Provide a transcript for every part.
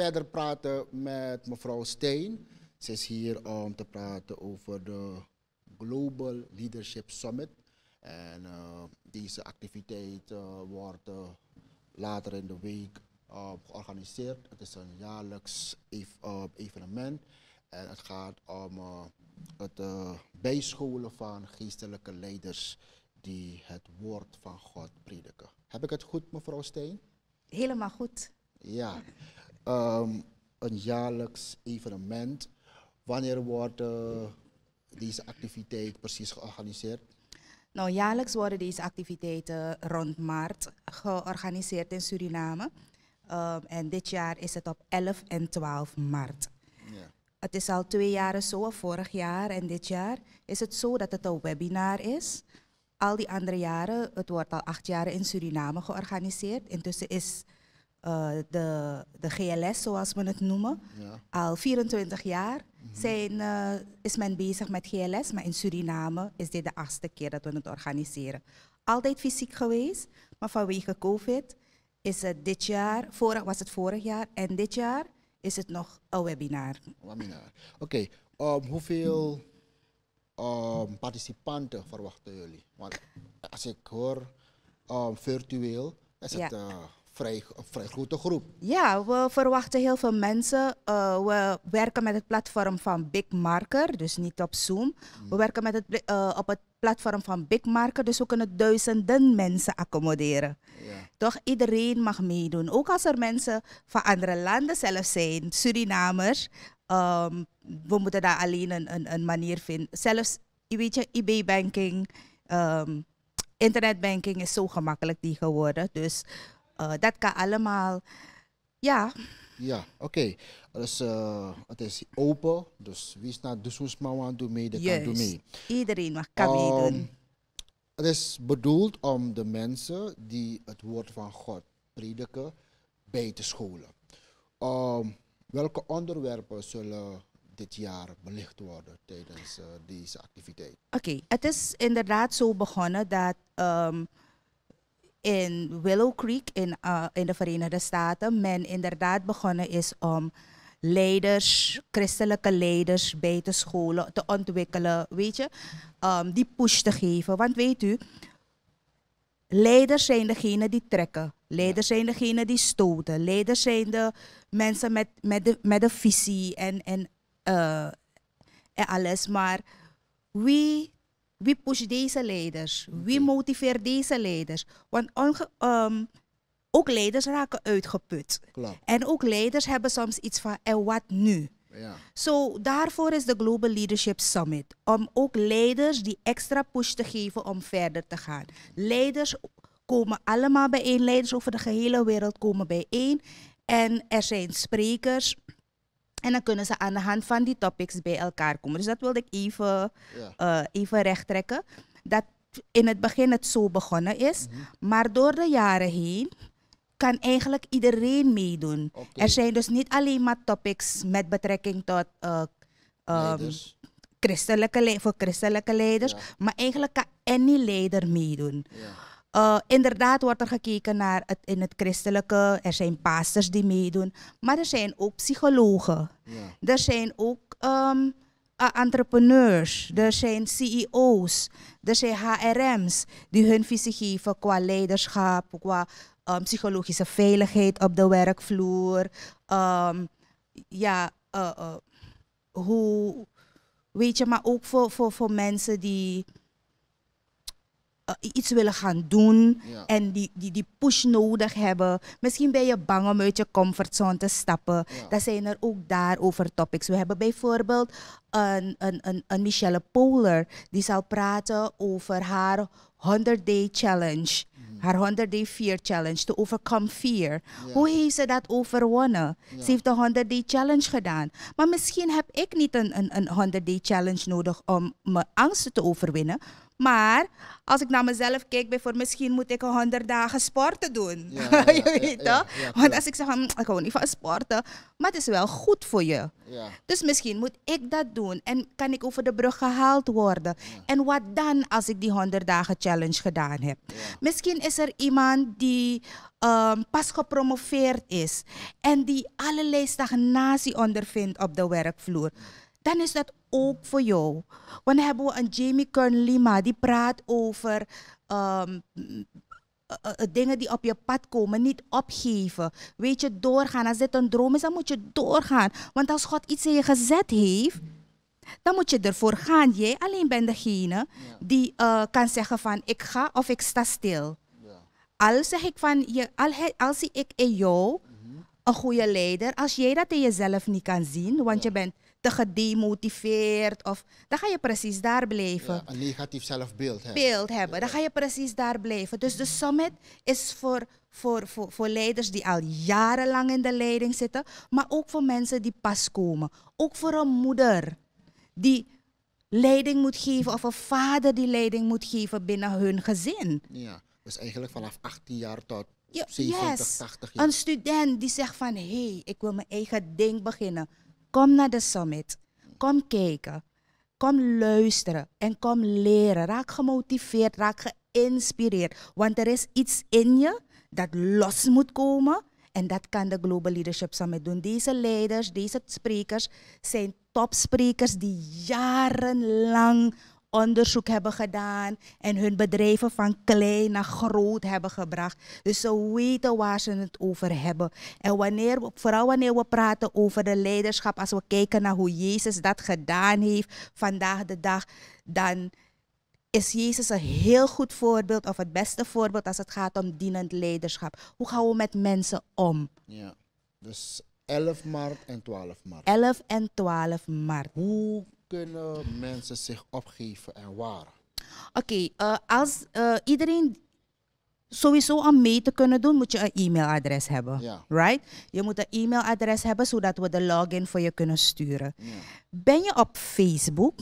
verder praten met mevrouw Steen. Ze is hier om te praten over de Global Leadership Summit. En eh, deze activiteit uh, wordt eh, later in de week georganiseerd. Het is een jaarlijks evenement. En het gaat om het bijscholen van geestelijke leiders die het woord van God prediken. Heb ik het goed, mevrouw Steen? Helemaal goed. Ja. Ehm, een jaarlijks evenement. Wanneer wordt eh, deze activiteit precies georganiseerd? Nou, jaarlijks worden deze activiteiten rond maart georganiseerd in Suriname. Ehm, en dit jaar is het op 11 en 12 maart. Ja. Het is al twee jaren zo, vorig jaar en dit jaar is het zo dat het een webinar is. Al die andere jaren, het wordt al acht jaren in Suriname georganiseerd. Intussen is eh, de, de GLS, zoals we het noemen. Ja. Al 24 jaar mhm. zijn, eh, is men bezig met GLS, maar in Suriname is dit de achtste keer dat we het organiseren. Altijd fysiek geweest, maar vanwege COVID is het dit jaar, vorig was het vorig jaar en dit jaar is het nog een webinar. Webinar. Oké, ehm, hoeveel ehm, participanten verwachten jullie? Want eh, als ik hoor ehm, virtueel, is het vrij, vrij grote groep. Ja, we verwachten heel veel mensen. Eh, we werken met het platform van Big Marker, dus niet op Zoom. We hmm. werken met het, eh, op het platform van Big Marker, dus we kunnen duizenden mensen accommoderen. Ja. Toch iedereen mag meedoen. Ook als er mensen van andere landen zelf zijn, Surinamers. Ehm, we moeten daar alleen een, een, een, manier vinden. Zelfs, weet je, ib banking ehm, internetbanking is zo gemakkelijk die geworden. Dus eh, dat kan allemaal. Ja. Ja, oké. Dus eh, het is open, dus wie is naar de aan doen mee, kan doen mee. Iedereen mag kan meedoen. Ehm, het is bedoeld om de mensen die het woord van God prediken bij te scholen. Ehm, welke onderwerpen zullen dit jaar belicht worden tijdens eh, deze activiteit? Oké, het is inderdaad zo begonnen dat. Ehm, in Willow Creek in, ah, in de Verenigde Staten men inderdaad begonnen is om leiders, christelijke leiders bij te scholen, te ontwikkelen, weet je, um, die push te geven. Want weet u, leiders zijn degene die trekken, leiders zijn degene die stoten, leiders zijn de mensen met, met, de, met de visie en, en, eh, en alles. Maar wie wie pusht deze leiders? Wie motiveert deze leiders? Want ehm, ook leiders raken uitgeput. En ook leiders hebben soms iets van, en wat nu? Ja. So, daarvoor is de Global Leadership Summit. Om ook leiders die extra push te geven om verder te gaan. Leiders komen allemaal bijeen. Leiders over de gehele wereld komen bijeen. En er zijn sprekers en dan kunnen ze aan de hand van die topics bij elkaar komen. Dus dat wilde ik even, ja. uh, even rechttrekken. Dat in het begin het zo begonnen is. Mhm. Maar door de jaren heen kan eigenlijk iedereen meedoen. Er zijn dus niet alleen maar topics met betrekking tot uh, um, christelijke, voor christelijke leiders. Maar eigenlijk kan any leider meedoen. Ja. Eh, inderdaad wordt er gekeken naar het, in het christelijke. Er zijn pasters die meedoen. Maar er zijn ook psychologen. Ja. Er zijn ook um, entrepreneurs. Er zijn CEO's. Er zijn HRM's die hun visie geven qua leiderschap, qua ehm, psychologische veiligheid op de werkvloer. Ehm, ja, eh, eh, hoe, weet je, maar ook voor, voor, voor mensen die eh, iets willen gaan doen en die, die, die push nodig hebben. Misschien ben je bang om uit je comfortzone te stappen. Dat zijn er ook daarover topics. We hebben bijvoorbeeld een, een, een, Michelle Poler die zal praten over haar 100-day challenge. Hmm. Haar 100-day fear challenge, to overcome fear. Hoe heeft ze dat overwonnen? Ze heeft de 100-day challenge gedaan. Maar misschien heb ik niet een, een, een 100-day challenge nodig om mijn angsten te overwinnen. Maar als ik naar mezelf kijk, bijvoorbeeld, misschien moet ik 100 dagen sporten doen. Ja, je weet toch? Want als ik zeg, van, mm, ik hou niet van sporten, maar het is wel goed voor je. Dus misschien moet ik dat doen en kan ik over de brug gehaald worden. En wat dan als ik die 100 dagen challenge gedaan heb? Misschien is er iemand die ehm, pas gepromoveerd is en die allerlei stagnatie ondervindt op de werkvloer dan is dat ook voor jou. Want dan hebben we een Jamie Kern Lima die praat over ehm, eh, eh, eh, dingen die op je pad komen, niet opgeven. Weet je, doorgaan. Als dit een droom is, dan moet je doorgaan. Want als God iets in je gezet heeft, dan moet je ervoor gaan. Jij alleen bent degene die kan zeggen van ik ga of ik sta stil. Ja. Al zeg ik van je, al, zie ik in jou mhm. een goede leider, als jij dat in jezelf niet kan zien, want je bent te gedemotiveerd. Of, dan ga je precies daar blijven. een negatief zelfbeeld hebben. Beeld hebben, dan ga je precies daar blijven. Dus de summit is voor, voor, voor, voor leiders die al jarenlang in de leiding zitten. Maar ook voor mensen die pas komen. Ook voor een moeder die leiding moet geven of een vader die leiding moet geven binnen hun gezin. Ja, dus eigenlijk vanaf 18 jaar tot 70, 80 jaar. Een student die zegt van hé, hey, ik wil mijn eigen ding beginnen. Kom naar de summit. Kom kijken. Kom luisteren en kom leren. Raak gemotiveerd, raak geïnspireerd. Want er is iets in je dat los moet komen. En dat kan de Global Leadership Summit doen. Deze leiders, deze sprekers zijn topsprekers die jarenlang onderzoek hebben gedaan en hun bedrijven van klein naar groot hebben gebracht. Dus ze weten waar ze het over hebben. En wanneer, vooral wanneer we praten over de leiderschap, als we kijken naar hoe Jezus dat gedaan heeft vandaag de dag, dan is Jezus een heel goed voorbeeld of het beste voorbeeld als het gaat om dienend leiderschap. Hoe gaan we met mensen om? Ja, dus 11 maart en 12 maart. 11 en 12 maart. Hoe kunnen mensen zich opgeven en waar? Oké, eh, als eh, iedereen sowieso aan mee te kunnen doen, moet je een e-mailadres hebben. Ja. Right? Je moet een e-mailadres hebben, zodat we de login voor je kunnen sturen. Ben je op Facebook?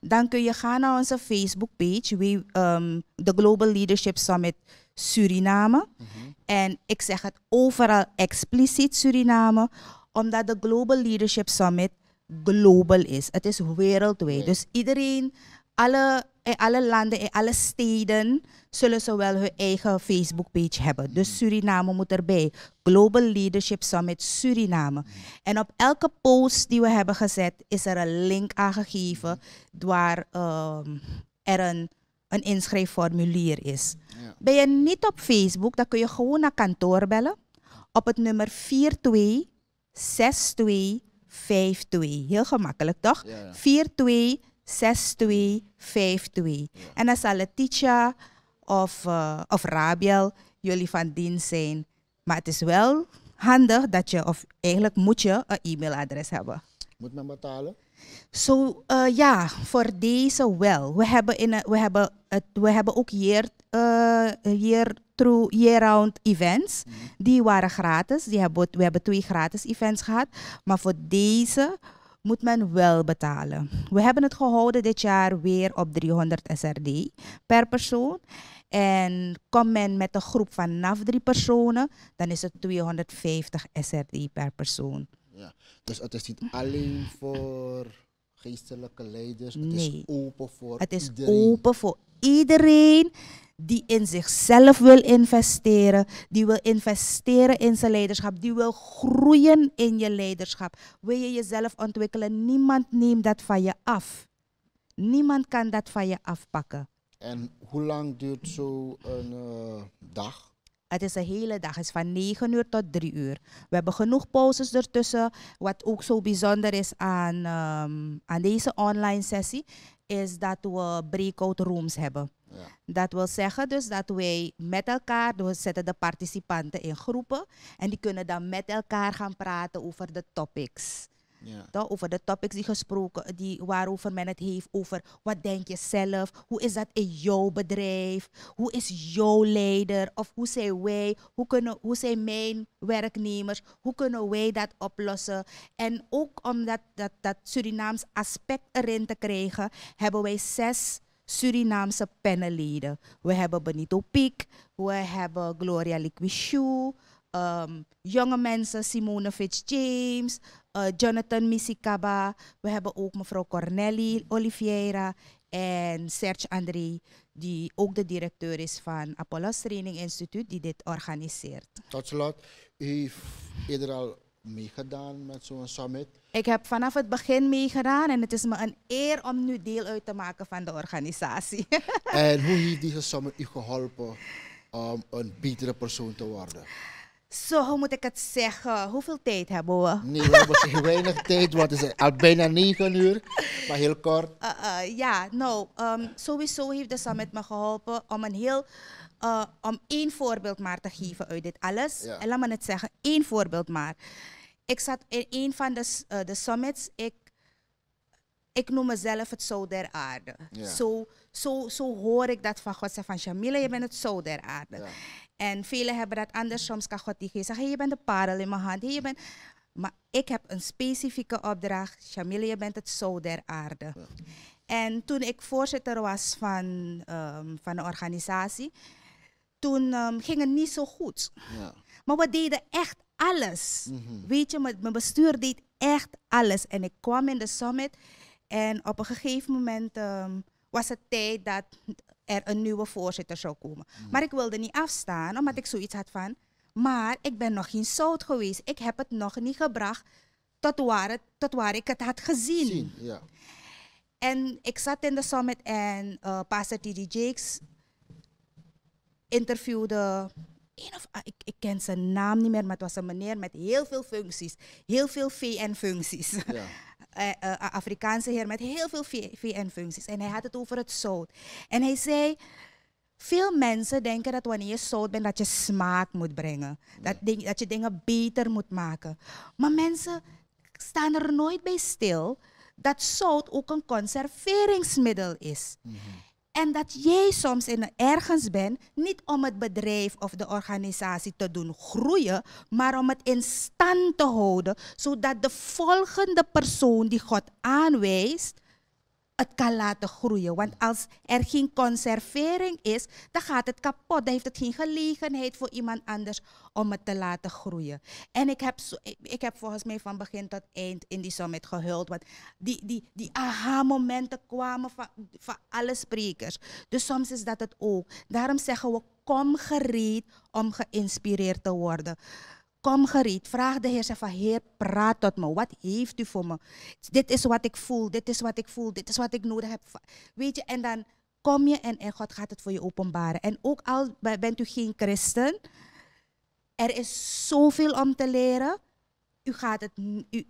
Dan kun je gaan naar onze Facebookpage, we, ehm, de Global Leadership Summit Suriname. Mhm. En ik zeg het overal expliciet Suriname, omdat de Global Leadership Summit global is. Het is wereldwijd. Dus iedereen, alle, in eh, alle landen, in eh, alle steden zullen zowel wel hun eigen Facebook-page hebben. Dus mm. Suriname moet erbij. Global Leadership Summit Suriname. Mm. En op elke post die we hebben gezet is er een link aangegeven mm. waar ehm, er een een inschrijfformulier is. Ben je niet op Facebook, dan kun je gewoon naar kantoor bellen op het nummer 4262. Heel gemakkelijk, toch? 42, 62 4 6-2, 5-2. En dan zal Letitia of, uh, of Rabiel jullie van dienst zijn. Maar het is wel handig dat je, of eigenlijk moet je, een e-mailadres hebben. Moet men betalen? Zo eh, ja, voor deze wel. We hebben, in we hebben, het, we hebben ook year, uh, year, through, round events. Mhm. Die waren gratis. Die hebben, we hebben twee gratis events gehad. Maar voor deze moet men wel betalen. We hebben het gehouden dit jaar weer op 300 SRD per persoon. En komt men met een groep vanaf drie personen, dan is het 250 SRD per persoon. Ja. Dus het is niet alleen voor geestelijke leiders. Het nee. is open voor Het is iedereen. open voor iedereen die in zichzelf wil investeren, die wil investeren in zijn leiderschap, die wil groeien in je leiderschap. Wil je jezelf ontwikkelen? Niemand neemt dat van je af. Niemand kan dat van je afpakken. En hoe lang duurt zo'n uh, dag? Het is een hele dag, het is van 9 uur tot 3 uur. We hebben genoeg pauzes ertussen. Wat ook zo bijzonder is aan, ehm, aan deze online sessie, is dat we breakout rooms hebben. Ja. Dat wil zeggen dus dat wij met elkaar, we zetten de participanten in groepen en die kunnen dan met elkaar gaan praten over de topics. Over de topics die gesproken, die, waarover men het heeft, over wat denk je zelf, hoe is dat in jouw bedrijf, hoe is jouw leider of hoe zijn wij, hoe, kunnen, hoe zijn mijn werknemers, hoe kunnen wij dat oplossen. En ook om dat, dat, dat Surinaams aspect erin te krijgen, hebben wij zes Surinaamse panelleden. We hebben Benito Piek, we hebben Gloria Liquichou, jonge um, mensen, Simone Fitz-James, uh, Jonathan Misikaba. We hebben ook mevrouw Corneli Oliveira en Serge André, die ook de directeur is van Apollo Training Instituut, die dit organiseert. Tot slot, u heeft eerder al meegedaan met zo'n summit. Ik heb vanaf het begin meegedaan en het is me een eer om nu deel uit te maken van de organisatie. en hoe heeft deze summit u geholpen om een betere persoon te worden? Zo, hoe moet ik het zeggen? Hoeveel tijd hebben we? Nee, we hebben weinig tijd, want het is al bijna negen uur, maar heel kort. Eh, eh, ja, nou, ehm, sowieso heeft de summit me geholpen om een heel, eh, om één voorbeeld maar te geven uit dit alles. En laat me het zeggen, één voorbeeld maar. Ik zat in één van de, de summits, ik ik noem mezelf het zo der aarde. Zo, zo, zo hoor ik dat van God zeggen van Jamila, je bent het zo der aarde. En velen hebben dat anders. Soms kan God die zeggen, je bent de parel in mijn hand. je bent... Maar ik heb een specifieke opdracht. Jamila, je bent het zo der aarde. En toen ik voorzitter was van, ehm, van de organisatie, toen ehm, ging het niet zo goed. Maar we deden echt alles. Mhm. Weet je, mijn bestuur deed echt alles. En ik kwam in de summit en op een gegeven moment ehm, was het tijd dat er een nieuwe voorzitter zou komen. Mm. Maar ik wilde niet afstaan, omdat ik zoiets had van, maar ik ben nog geen zout geweest. Ik heb het nog niet gebracht tot waar, het, tot waar ik het had gezien. ja. En ik zat in de summit en uh, Pastor T.D. Jakes interviewde of ik, ik ken zijn naam niet meer, maar het was een meneer met heel veel functies. Heel veel VN-functies. Ja. uh, Afrikaanse heer met heel veel VN-functies. En hij had het over het zout. En hij zei, veel mensen denken dat wanneer je zout bent, dat je smaak moet brengen. Dat, dat je dingen beter moet maken. Maar mensen staan er nooit bij stil dat zout ook een conserveringsmiddel is. Mhm. En dat jij soms in ergens bent, niet om het bedrijf of de organisatie te doen groeien, maar om het in stand te houden, zodat de volgende persoon die God aanwijst, het kan laten groeien. Want als er geen conservering is, dan gaat het kapot. Dan heeft het geen gelegenheid voor iemand anders om het te laten groeien. En ik heb, ik heb volgens mij van begin tot eind in die summit gehuld. Want die, die, die aha-momenten kwamen van, van alle sprekers. Dus soms is dat het ook. Daarom zeggen we, kom gereed om geïnspireerd te worden. Kom gereed, vraag de Heer van Heer, praat tot me. Wat heeft u voor me? Dit is wat ik voel, dit is wat ik voel, dit is wat ik nodig heb. Weet je, en dan kom je en, en God gaat het voor je openbaren. En ook al bent u geen christen, er is zoveel om te leren. U gaat, het, u,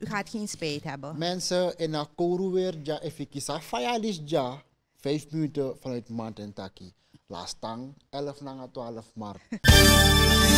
gaat geen spijt hebben. Mensen in Akoro weer, ja, even kiezen. Ah, ja, vijf minuten vanuit Mantentaki. Laatst tang, 11 na 12 maart.